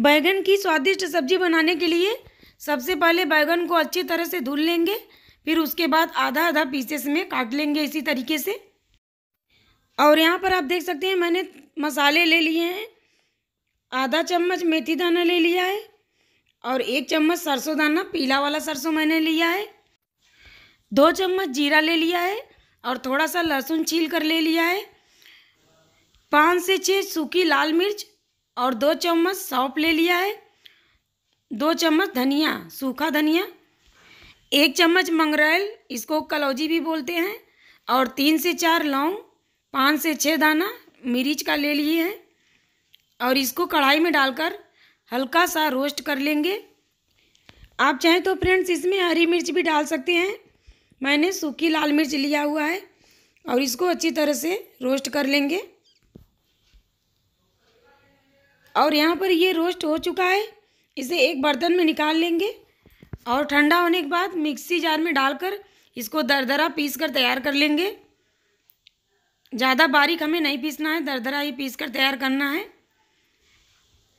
बैगन की स्वादिष्ट सब्जी बनाने के लिए सबसे पहले बैगन को अच्छी तरह से धुल लेंगे फिर उसके बाद आधा आधा पीसेस में काट लेंगे इसी तरीके से और यहाँ पर आप देख सकते हैं मैंने मसाले ले लिए हैं आधा चम्मच मेथी दाना ले लिया है और एक चम्मच सरसों दाना पीला वाला सरसों मैंने लिया है दो चम्मच जीरा ले लिया है और थोड़ा सा लहसुन छील कर ले लिया है पाँच से छः सूखी लाल मिर्च और दो चम्मच सौंप ले लिया है दो चम्मच धनिया सूखा धनिया एक चम्मच मंगरेल इसको कलौजी भी बोलते हैं और तीन से चार लौंग पाँच से छः दाना मिर्च का ले लिए हैं और इसको कढ़ाई में डालकर हल्का सा रोस्ट कर लेंगे आप चाहें तो फ्रेंड्स इसमें हरी मिर्च भी डाल सकते हैं मैंने सूखी लाल मिर्च लिया हुआ है और इसको अच्छी तरह से रोस्ट कर लेंगे और यहाँ पर ये रोस्ट हो चुका है इसे एक बर्तन में निकाल लेंगे और ठंडा होने के बाद मिक्सी जार में डालकर इसको दरदरा पीस कर तैयार कर लेंगे ज़्यादा बारीक हमें नहीं पीसना है दरदरा ही पीस कर तैयार करना है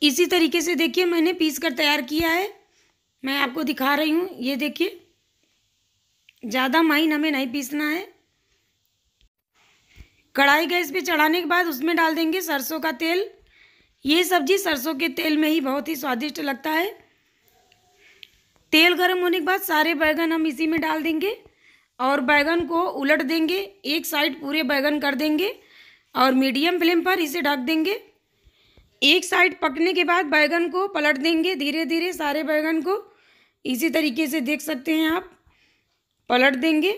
इसी तरीके से देखिए मैंने पीस कर तैयार किया है मैं आपको दिखा रही हूँ ये देखिए ज़्यादा माइन हमें नहीं पीसना है कढ़ाई गैस पे चढ़ाने के बाद उसमें डाल देंगे सरसों का तेल ये सब्जी सरसों के तेल में ही बहुत ही स्वादिष्ट लगता है तेल गर्म होने के बाद सारे बैगन हम इसी में डाल देंगे और बैगन को उलट देंगे एक साइड पूरे बैगन कर देंगे और मीडियम फ्लेम पर इसे ढक देंगे एक साइड पकने के बाद बैगन को पलट देंगे धीरे धीरे सारे बैगन को इसी तरीके से देख सकते हैं आप पलट देंगे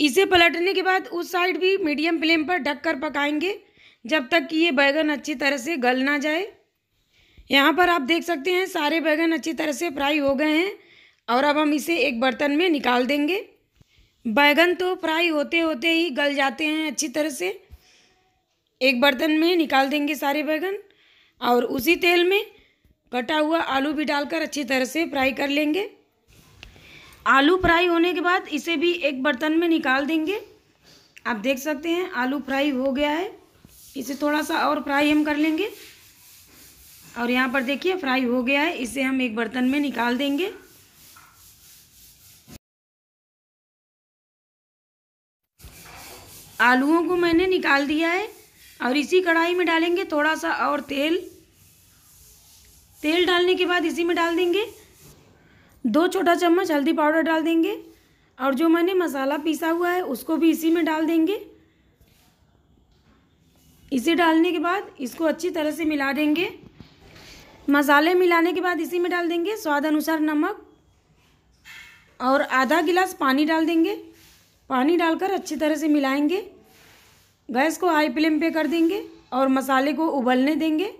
इसे पलटने के बाद उस साइड भी मीडियम फ्लेम पर ढक कर पकाएंगे जब तक कि ये बैगन अच्छी तरह से गल ना जाए यहाँ पर आप देख सकते हैं सारे बैगन अच्छी तरह से फ्राई हो गए हैं और अब हम इसे एक बर्तन में निकाल देंगे बैगन तो फ्राई होते होते ही गल जाते हैं अच्छी तरह से एक बर्तन में निकाल देंगे सारे बैगन और उसी तेल में कटा हुआ आलू भी डालकर अच्छी तरह से फ्राई कर लेंगे आलू फ्राई होने के बाद इसे भी एक बर्तन में निकाल देंगे आप देख सकते हैं आलू फ्राई हो गया है इसे थोड़ा सा और फ्राई हम कर लेंगे और यहाँ पर देखिए फ्राई हो गया है इसे हम एक बर्तन में निकाल देंगे आलूओं को मैंने निकाल दिया है और इसी कढ़ाई में डालेंगे थोड़ा सा और तेल तेल डालने के बाद इसी में डाल देंगे दो छोटा चम्मच हल्दी पाउडर डाल देंगे और जो मैंने मसाला पीसा हुआ है उसको भी इसी में डाल देंगे इसे डालने के बाद इसको अच्छी तरह से मिला देंगे मसाले मिलाने के बाद इसी में डाल देंगे स्वाद अनुसार नमक और आधा गिलास पानी डाल देंगे पानी डालकर अच्छी तरह से मिलाएंगे गैस को हाई फ्लेम पे कर देंगे और मसाले को उबलने देंगे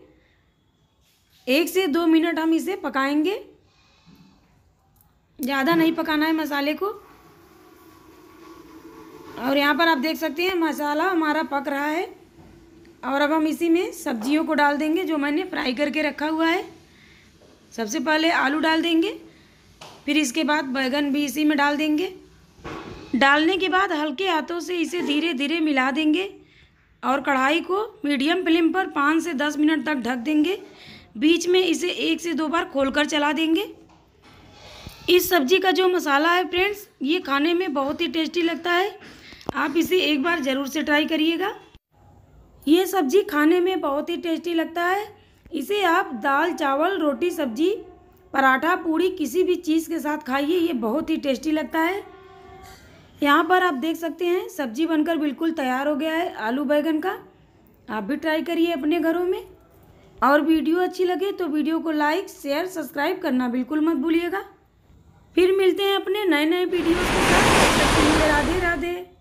एक से दो मिनट हम इसे पकाएंगे ज़्यादा नहीं पकाना है मसाले को और यहाँ पर आप देख सकते हैं मसाला हमारा पक रहा है और अब हम इसी में सब्जियों को डाल देंगे जो मैंने फ्राई करके रखा हुआ है सबसे पहले आलू डाल देंगे फिर इसके बाद बैगन भी इसी में डाल देंगे डालने के बाद हल्के हाथों से इसे धीरे धीरे मिला देंगे और कढ़ाई को मीडियम फ्लेम पर पाँच से दस मिनट तक ढक देंगे बीच में इसे एक से दो बार खोलकर चला देंगे इस सब्जी का जो मसाला है फ्रेंड्स ये खाने में बहुत ही टेस्टी लगता है आप इसे एक बार ज़रूर से ट्राई करिएगा ये सब्जी खाने में बहुत ही टेस्टी लगता है इसे आप दाल चावल रोटी सब्जी पराठा पूड़ी किसी भी चीज़ के साथ खाइए ये बहुत ही टेस्टी लगता है यहाँ पर आप देख सकते हैं सब्जी बनकर बिल्कुल तैयार हो गया है आलू बैगन का आप भी ट्राई करिए अपने घरों में और वीडियो अच्छी लगे तो वीडियो को लाइक शेयर सब्सक्राइब करना बिल्कुल मत भूलिएगा फिर मिलते हैं अपने नए नए वीडियो के साथ राधे राधे